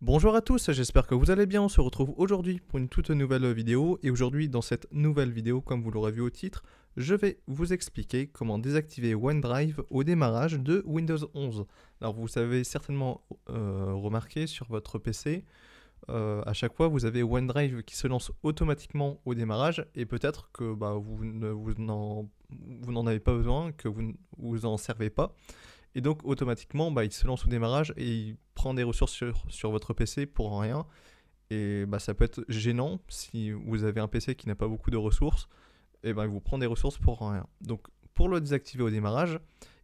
Bonjour à tous, j'espère que vous allez bien, on se retrouve aujourd'hui pour une toute nouvelle vidéo et aujourd'hui dans cette nouvelle vidéo comme vous l'aurez vu au titre, je vais vous expliquer comment désactiver OneDrive au démarrage de Windows 11. Alors vous avez certainement euh, remarqué sur votre PC, euh, à chaque fois, vous avez OneDrive qui se lance automatiquement au démarrage et peut-être que bah, vous, n'en, avez pas besoin, que vous vous en servez pas. Et donc, automatiquement, bah, il se lance au démarrage et il prend des ressources sur, votre PC pour rien. Et bah, ça peut être gênant si vous avez un PC qui n'a pas beaucoup de ressources. Et bah, il vous prend des ressources pour rien. Donc, pour le désactiver au démarrage,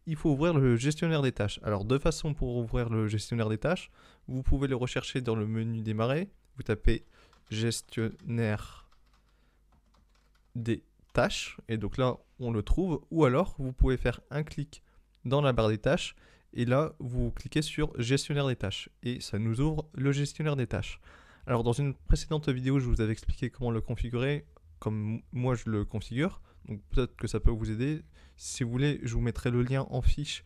il faut ouvrir le gestionnaire des tâches. Alors, deux façons pour ouvrir le gestionnaire des tâches. Vous pouvez le rechercher dans le menu démarrer. Vous tapez gestionnaire des tâches. Et donc là, on le trouve. Ou alors, vous pouvez faire un clic dans la barre des tâches. Et là, vous cliquez sur gestionnaire des tâches. Et ça nous ouvre le gestionnaire des tâches. Alors, dans une précédente vidéo, je vous avais expliqué comment le configurer, comme moi je le configure. Donc peut-être que ça peut vous aider. Si vous voulez, je vous mettrai le lien en fiche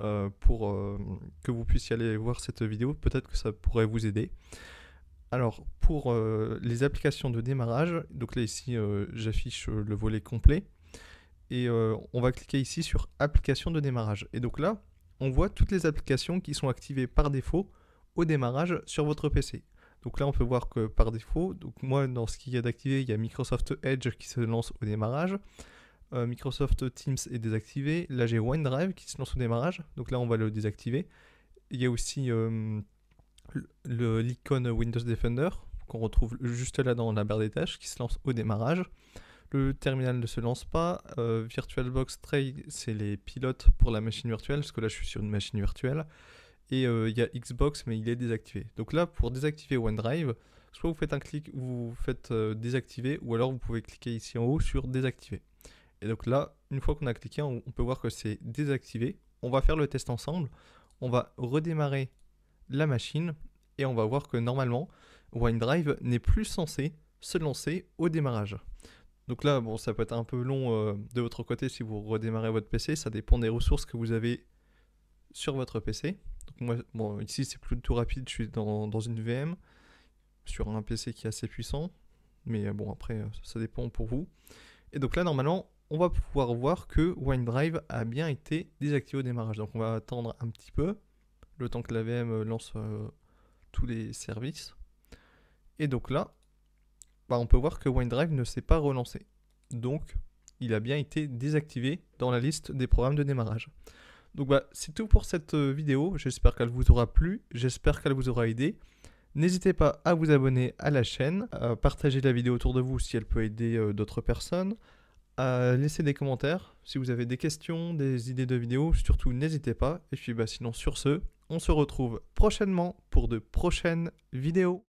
euh, pour euh, que vous puissiez aller voir cette vidéo. Peut-être que ça pourrait vous aider. Alors pour euh, les applications de démarrage, donc là ici j'affiche le volet complet. Et on va cliquer ici sur applications de démarrage. Et donc là, on voit toutes les applications qui sont activées par défaut au démarrage sur votre PC. Donc là, on peut voir que par défaut, donc moi, dans ce qu'il y a il y a Microsoft Edge qui se lance au démarrage. Euh, Microsoft Teams est désactivé. Là, j'ai OneDrive qui se lance au démarrage. Donc là, on va le désactiver. Il y a aussi euh, l'icône Windows Defender qu'on retrouve juste là dans la barre des tâches qui se lance au démarrage. Le terminal ne se lance pas. Euh, VirtualBox Tray, c'est les pilotes pour la machine virtuelle, parce que là, je suis sur une machine virtuelle et euh, il y a Xbox, mais il est désactivé. Donc là, pour désactiver OneDrive, soit vous faites un clic vous faites euh, désactiver, ou alors vous pouvez cliquer ici en haut sur désactiver. Et donc là, une fois qu'on a cliqué, on, peut voir que c'est désactivé. On va faire le test ensemble. On va redémarrer la machine et on va voir que normalement, OneDrive n'est plus censé se lancer au démarrage. Donc là, bon, ça peut être un peu long euh, de votre côté si vous redémarrez votre PC, ça dépend des ressources que vous avez sur votre PC. moi, bon, ici c'est plutôt rapide, je suis dans, une VM, sur un PC qui est assez puissant, mais euh, bon après euh, ça dépend pour vous. Et donc là normalement on va pouvoir voir que WineDrive a bien été désactivé au démarrage. Donc on va attendre un petit peu, le temps que la VM euh, lance tous les services. Et donc là, bah, on peut voir que OneDrive ne s'est pas relancé. Donc il a bien été désactivé dans la liste des programmes de démarrage. Donc bah, c'est tout pour cette euh, vidéo, j'espère qu'elle vous aura plu, j'espère qu'elle vous aura aidé. N'hésitez pas à vous abonner à la chaîne, à partager la vidéo autour de vous si elle peut aider euh, d'autres personnes, à laisser des commentaires si vous avez des questions, des idées de vidéos, surtout n'hésitez pas. Et puis bah, sinon sur ce, on se retrouve prochainement pour de prochaines vidéos.